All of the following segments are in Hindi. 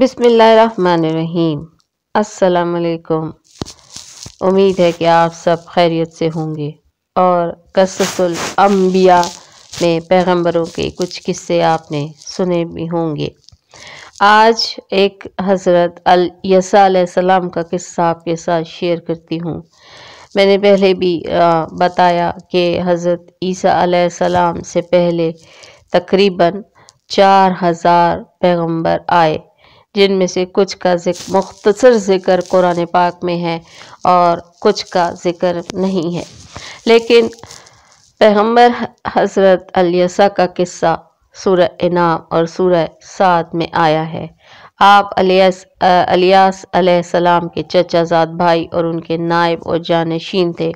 बिसमीम असलकुम उम्मीद है कि आप सब खैरियत से होंगे और कसफुल अम्बिया में पैगंबरों के कुछ किस्से आपने सुने भी होंगे आज एक हज़रत अलसलाम का किस्सा आपके साथ शेयर करती हूँ मैंने पहले भी बताया कि हज़रत ईसा सलाम से पहले तकरीबन चार हज़ार पैगम्बर आए जिनमें से कुछ का जिक्र मुख्तसर जिक्र कुरान पाक में है और कुछ का जिक्र नहीं है लेकिन पैगम्बर हज़रत अलीसा का किस्सा सूर्य इनाम और सूर्य सात में आया है आप अलियास अलियास के चचाजाद भाई और उनके नायब और जानशीन थे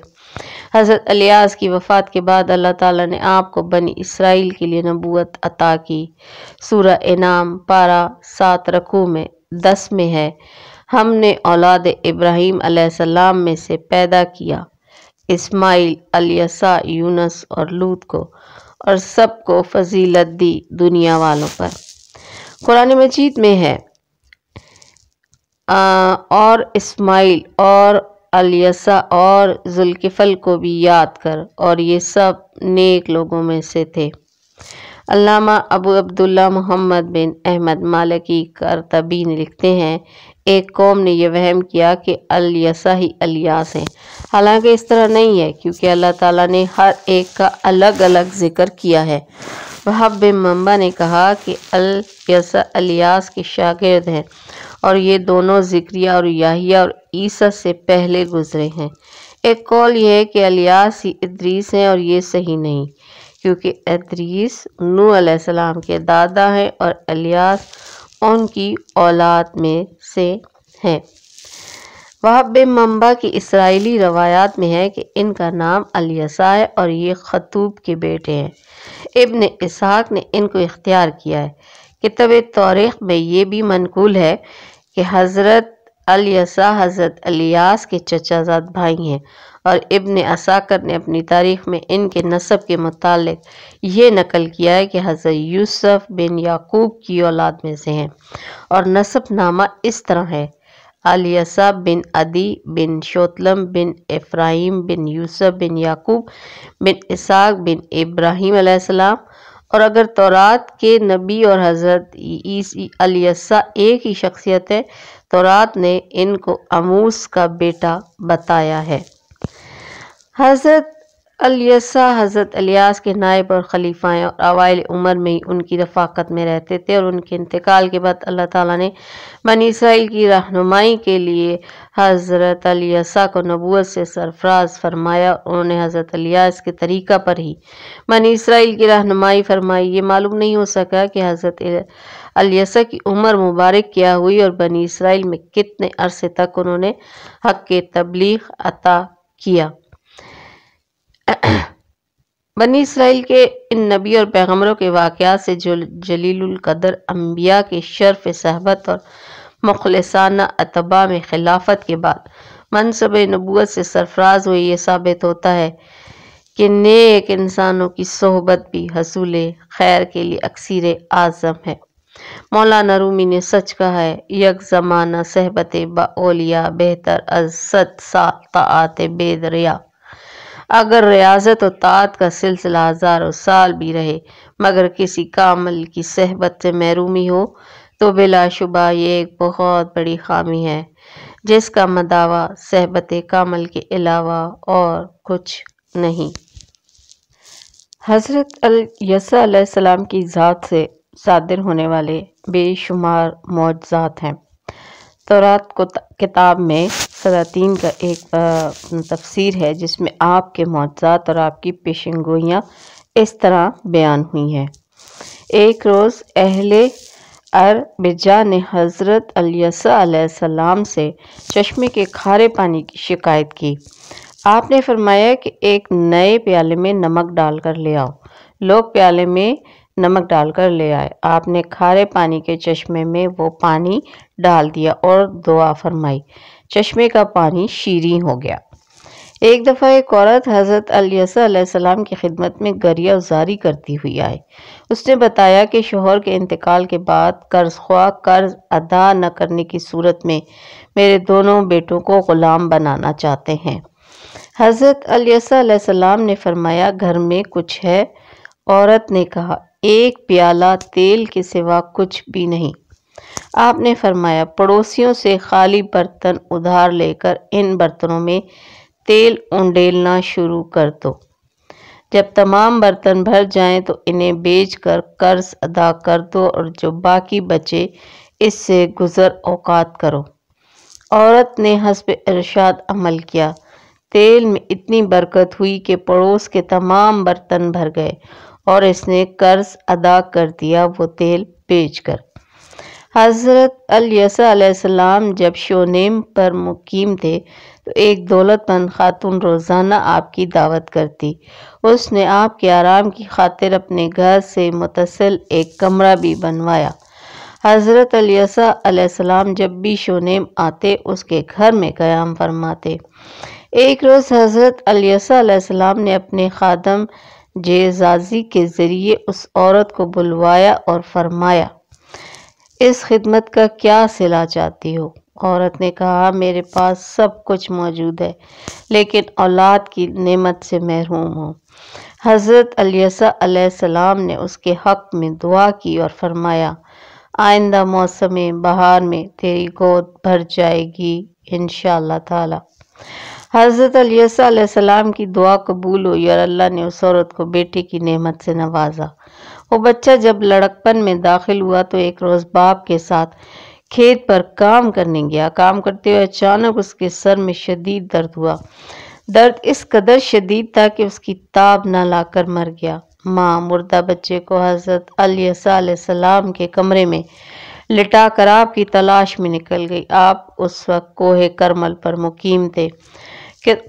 हज़रत अलियास की वफ़ात के बाद अल्लाह ताला ने आपको बनी इसराइल के लिए नबूत अता की सूर इनाम पारा सात रखू में दस में है हमने औलाद इब्राहिम अलैहिस्सलाम में से पैदा किया इस्माइल अलियसा यूनस और लूत को और सबको फजीलत दी दुनिया वालों पर कुरान मजीद में है आ, और इस्माइल और अलियसा और जुल्किफ़ल को भी याद कर और ये सब नेक लोगों में से थे अल्लामा अबू अब्दुल्ला मोहम्मद बिन अहमद मालकी करतबीन लिखते हैं एक कौम ने यह वहम किया कि अलियसा ही अलियास हैं हालांकि इस तरह नहीं है क्योंकि अल्लाह ताला ने हर एक का अलग अलग जिक्र किया है वहाब बिन मम्बा ने कहा कि अलियसा अलियास के शागिर्द हैं और ये दोनों जिक्रिया और याहिया और ईसा से पहले गुजरे हैं एक कौल यह है कि अलियास इद्रीस हैं और ये सही नहीं क्योंकि इद्रीस नू सलाम के दादा हैं और अलियास उनकी औलाद में से हैं वहाब मम्बा की इसराइली रवायात में है कि इनका नाम अलियसा है और ये खतूब के बेटे हैं इब्न इसहाक ने इनको इख्तियार किया है कितब तारीख में ये भी मनकूल है कि हज़रत अलसा हज़रत अलियास के चचाजाद भाई हैं और इब्न असाकर ने अपनी तारीख में इनके नसब के मुतालिक ये नकल किया है कि हज़रत यूसुफ बिन याकूब की औलाद में से हैं और नसब नामा इस तरह है अलियसा बिन अदी बिन शोतलम बिन इफ़्राहिम बिन यूसुफ बिन याकूब बिन इसाक बिन इब्राहिम और अगर तौरात के नबी और हज़रत अलीसा एक ही शख्सियत है तौरात ने इनको अमूस का बेटा बताया है हज़रत अलियसा हज़रत अलियास के नायब और ख़लीफाएँ और अवाइल उम्र में ही उनकी रफाकत में रहते थे और उनके इंतकाल के बाद अल्लाह ताला ने बनी इसराइल की रहनुमाई के लिए हज़रत अलियसा को नबूत से सरफराज फरमाया और उन्होंने हज़रत अलियास के तरीक़ा पर ही बनी इसराइल की रहनुमाई फरमाई ये मालूम नहीं हो सका कि हज़रत अलियसा की उम्र मुबारक क्या हुई और बनी इसराइल में कितने अरसे तक उन्होंने हक के तबलीग अता किया बनी इसराइल के इन नबी और पैगम्बरों के वाक़ात से जो जलीलकदर अम्बिया के शर्फ सहबत और मुखलसाना अतबा में खिलाफत के बाद मनसब नबूत से सरफराज हुए ये साबित होता है कि नेक इंसानों की सोहबत भी हसूल खैर के लिए अक्सर आज़म है मौलाना रूमी ने सच कहा है यक ज़माना सहबत बाओलिया बेहतर अज सत सात बेदरिया अगर रियाजत और तात का सिलसिला हज़ारों साल भी रहे मगर किसी कामल की सहबत से महरूमी हो तो बिलाशुबा ये एक बहुत बड़ी खामी है जिसका मदावा सहबत कामल के अलावा और कुछ नहीं हज़रत यसम की ज़ात से सादिर होने वाले बेशुमार मौजात हैं तो रात को किताब में सलातीन का एक तफसीर है जिसमें आपके मुआजात और आपकी पेशन गोइयाँ इस तरह बयान हुई हैं एक रोज़ अहले अरबिजा ने हज़रत अलीसम से चश्मे के खारे पानी की शिकायत की आपने फरमाया कि एक नए प्याले में नमक डाल कर ले आओ लोग प्याले में नमक डालकर ले आए आपने खारे पानी के चश्मे में वो पानी डाल दिया और दुआ फरमाई चश्मे का पानी शीरी हो गया एक दफ़ा एक औरत हज़रत अलीसम की खिदमत में गरिया उजारी करती हुई आई उसने बताया कि शोहर के इंतकाल के बाद कर्ज ख्वा कर्ज अदा न करने की सूरत में मेरे दोनों बेटों को ग़ुलाम बनाना चाहते हैं हज़रत अलीसम ने फरमाया घर में कुछ है औरत ने कहा एक प्याला तेल के सिवा कुछ भी नहीं आपने फरमाया पड़ोसियों से खाली बर्तन उधार लेकर इन बर्तनों में तेल उंडेलना शुरू कर दो जब तमाम बर्तन भर जाएं तो इन्हें बेचकर कर्ज अदा कर दो और जो बाकी बचे इससे गुज़र औकात करो औरत ने हसब इरशाद अमल किया तेल में इतनी बरकत हुई कि पड़ोस के तमाम बर्तन भर गए और इसने कर्ज अदा कर दिया वो तेल बेचकर हज़रत अलैहिस्सलाम जब शोनेम पर मुकीम थे तो एक दौलतमंद खातून रोज़ाना आपकी दावत करती उसने आपके आराम की खातिर अपने घर से मुतसिल एक कमरा भी बनवाया हज़रत अलैहिस्सलाम जब भी शोनेम आते उसके घर में क़याम फरमाते एक रोज़ हज़रत अलैहिस्सलाम ने अपने खादम जेजाजी के ज़रिए उस औरत को बुलवाया और फरमाया इस खिदमत का क्या सिला चाहती हो औरत ने कहा मेरे पास सब कुछ मौजूद है लेकिन औलाद की नेमत से महरूम हूँ हज़रत अलीसम ने उसके हक़ में दुआ की और फरमाया आइंदा मौसम बहार में तेरी गोद भर जाएगी इन ताला हज़रत अलीसम की दुआ कबूल हुई और अल्लाह ने उस औरत को बेटे की नेमत से नवाजा वो बच्चा जब लड़कपन में दाखिल हुआ तो एक रोज़ बाप के साथ खेत पर काम करने गया काम करते हुए अचानक उसके सर में शदीद दर्द हुआ दर्द इस कदर शदीद था कि उसकी ताब ना लाकर मर गया माँ मुर्दा बच्चे को हज़रत सलाम के कमरे में लिटा कर आपकी तलाश में निकल गई आप उस वक्त कोहे करमल पर मुकीम थे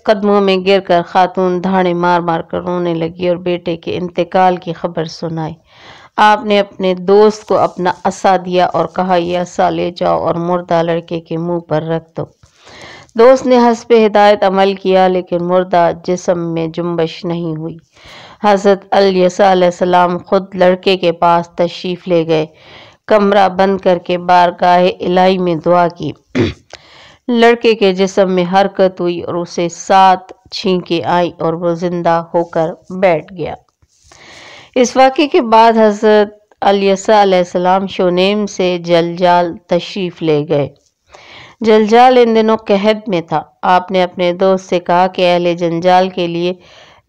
कदमों में गिरकर खातून धाड़े मार मार कर रोने लगी और बेटे के इंतकाल की खबर सुनाई आपने अपने दोस्त को अपना असा दिया और कहा यह असा ले जाओ और मुर्दा लड़के के मुंह पर रख दो दोस्त ने पे हिदायत अमल किया लेकिन मुर्दा जिसम में जुम्बश नहीं हुई हज़रत अलैहिस्सलाम ख़ुद लड़के के पास तशरीफ़ ले गए कमरा बंद करके बारगाह इलाही में दुआ की लड़के के जिसम में हरकत हुई और उसे सात छींके आई और वो जिंदा होकर बैठ गया इस वाक़े के बाद हज़रत अलैहिस्सलाम शोनेम से जलजाल तशरीफ़ ले गए जलजाल इन दिनों कहद में था आपने अपने दोस्त से कहा कि अहले जंजाल के लिए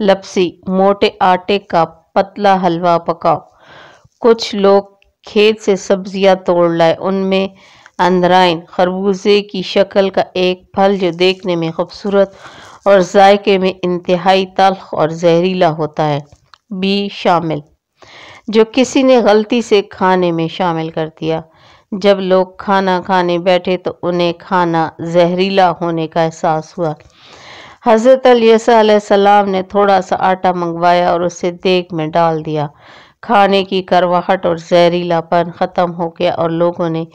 लपसी मोटे आटे का पतला हलवा पकाओ कुछ लोग खेत से सब्जियां तोड़ लाए उनमें अंदराइन खरबूजे की शक्ल का एक फल जो देखने में खूबसूरत और जायके में इंतहाई तलख और जहरीला होता है बी शामिल जो किसी ने गलती से खाने में शामिल कर दिया जब लोग खाना खाने बैठे तो उन्हें खाना जहरीला होने का एहसास हुआ हज़रत सलाम ने थोड़ा सा आटा मंगवाया और उसे देग में डाल दिया खाने की करवाहट और जहरीलापन ख़त्म हो गया और लोगों ने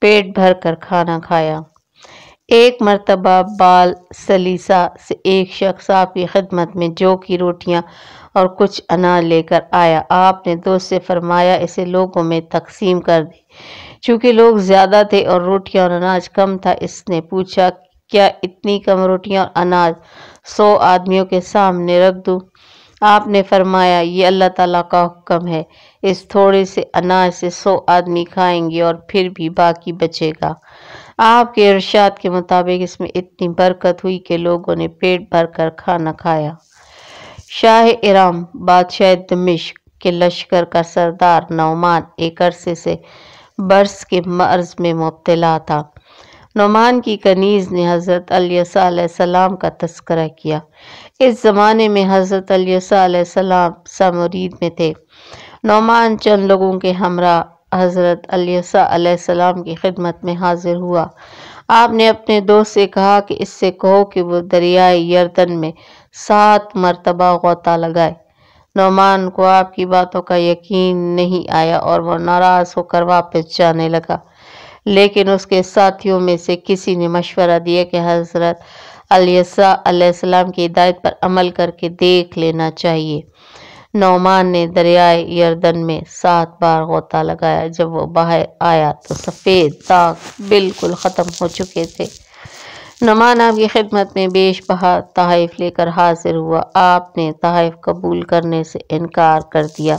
पेट भर कर खाना खाया एक मरतबा बाल सलीसा से एक शख्स आपकी खिदमत में जो की रोटियां और कुछ अनाज लेकर आया आपने दोस्त से फरमाया इसे लोगों में तकसीम कर दी चूँकि लोग ज़्यादा थे और रोटियां और अनाज कम था इसने पूछा क्या इतनी कम रोटियां और अनाज सौ आदमियों के सामने रख दूँ आपने फरमाया ये अल्लाह ताला का हुक्म है इस थोड़े से अनाज से सौ आदमी खाएंगे और फिर भी बाकी बचेगा आपके इर्शाद के मुताबिक इसमें इतनी बरकत हुई कि लोगों ने पेट भर कर खाना खाया शाह इराम बादशाह दमिश के लश्कर का सरदार नौमान एक अरसे से बर्स के मर्ज में मुबतला था नुमान की कनीज़ ने हज़रत अलीसम का तस्करा किया इस ज़माने में हज़रत अलीसम समरीद में थे नुमान चंद लोगों के हमरा हज़रत अलीसम की खिदमत में हाजिर हुआ आपने अपने दोस्त से कहा कि इससे कहो कि वो दरियाए यर्दन में सात मरतबा गोता लगाए नौमान को आपकी बातों का यकीन नहीं आया और वह नाराज़ होकर वापस जाने लगा लेकिन उसके साथियों में से किसी ने मशवरा दिया कि हज़रत अलीसम की हिदायत पर अमल करके देख लेना चाहिए नौमान ने दरियाए यर्दन में सात बार गोता लगाया जब वो बाहर आया तो सफ़ेद दाग बिल्कुल ख़त्म हो चुके थे नमान आपकी खिदमत में बेश बहा तहफ़ लेकर हाजिर हुआ आपने तहफ़ कबूल करने से इनकार कर दिया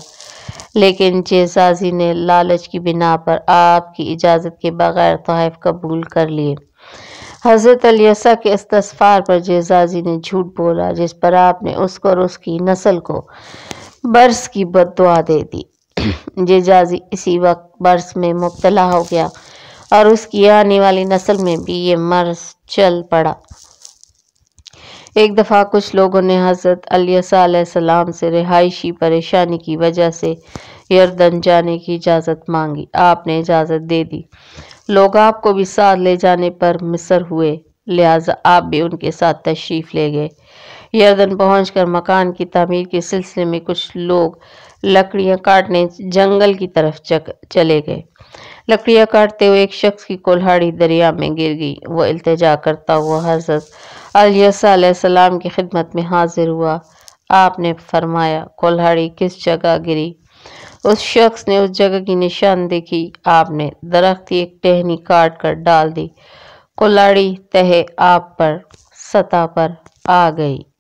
लेकिन जेसाजी ने लालच की बिना पर आपकी इजाज़त के बगैर तहफ़ कबूल कर लिए हज़रत अलीसा के इस्तफ़ार पर जेजाजी ने झूठ बोला जिस पर आपने उसको और उसकी नस्ल को बर्स की बददुआ दे दी जेजाजी इसी वक्त बर्स में मुबतला हो गया और उसकी आने वाली नस्ल में भी ये मर्ज चल पड़ा एक दफ़ा कुछ लोगों ने हज़रत अलीसम से रिहायशी परेशानी की वजह से यर्दन जाने की इजाज़त मांगी आपने इजाज़त दे दी लोग आपको भी साथ ले जाने पर मिसर हुए लिहाजा आप भी उनके साथ तशरीफ़ ले गए यरदन पहुंचकर मकान की तमीर के सिलसिले में कुछ लोग लकड़ियां काटने जंगल की तरफ चले गए लकड़ियाँ काटते हुए एक शख्स की कोल्हाड़ी दरिया में गिर गई वह अल्तजा करता हुआ हजरत अलैहिस्सलाम की खिदमत में हाजिर हुआ आपने फरमाया कोल्हाड़ी किस जगह गिरी उस शख्स ने उस जगह की निशान देखी आपने दरख्त की एक टहनी काट कर डाल दी कोल्हाड़ी तह आप पर सतह पर आ गई